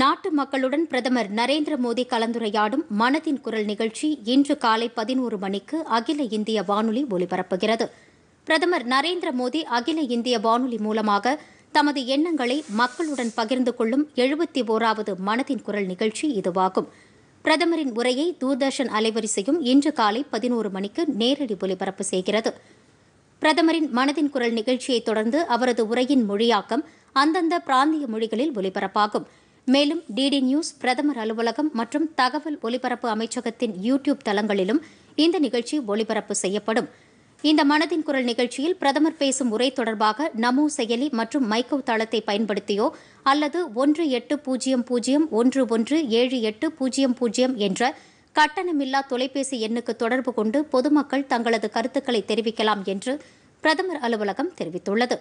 நாட்டு மக்களுடன் பிரதமர் நரேந்திர மோடி கலந்துரையாடும் மனதின் குரல் நிகழ்ச்சி இன்று காலை பதினோரு மணிக்கு அகில இந்திய வானொலி ஒலிபரப்புகிறது பிரதமர் நரேந்திர மோடி அகில இந்திய வானொலி மூலமாக தமது எண்ணங்களை மக்களுடன் பகிர்ந்து கொள்ளும் எழுபத்தி ஓராவது மனதின் குரல் நிகழ்ச்சி இதுவாகும் பிரதமரின் உரையை தூர்தர்ஷன் அலைவரிசையும் இன்று காலை பதினோரு மணிக்கு நேரடி ஒலிபரப்பு செய்கிறது பிரதமரின் மனதின் குரல் நிகழ்ச்சியை தொடர்ந்து அவரது உரையின் மொழியாக்கம் அந்தந்த பிராந்திய மொழிகளில் ஒலிபரப்பாகும் மேலும் டிடி நியூஸ் பிரதமர் அலுவலகம் மற்றும் தகவல் ஒலிபரப்பு அமைச்சகத்தின் யூ டியூப் தளங்களிலும் இந்த நிகழ்ச்சி ஒலிபரப்பு செய்யப்படும் இந்த மனதின் குரல் நிகழ்ச்சியில் பிரதமர் பேசும் உரை தொடர்பாக நமோ செயலி மற்றும் மைக்கோ தளத்தை பயன்படுத்தியோ அல்லது ஒன்று எட்டு பூஜ்ஜியம் பூஜ்ஜியம் ஒன்று ஒன்று ஏழு எட்டு பூஜ்ஜியம் பூஜ்ஜியம் என்ற கட்டணமில்லா தொலைபேசி எண்ணுக்கு தொடர்பு கொண்டு பொதுமக்கள் தங்களது கருத்துக்களை தெரிவிக்கலாம் என்று பிரதமர் அலுவலகம் தெரிவித்துள்ளது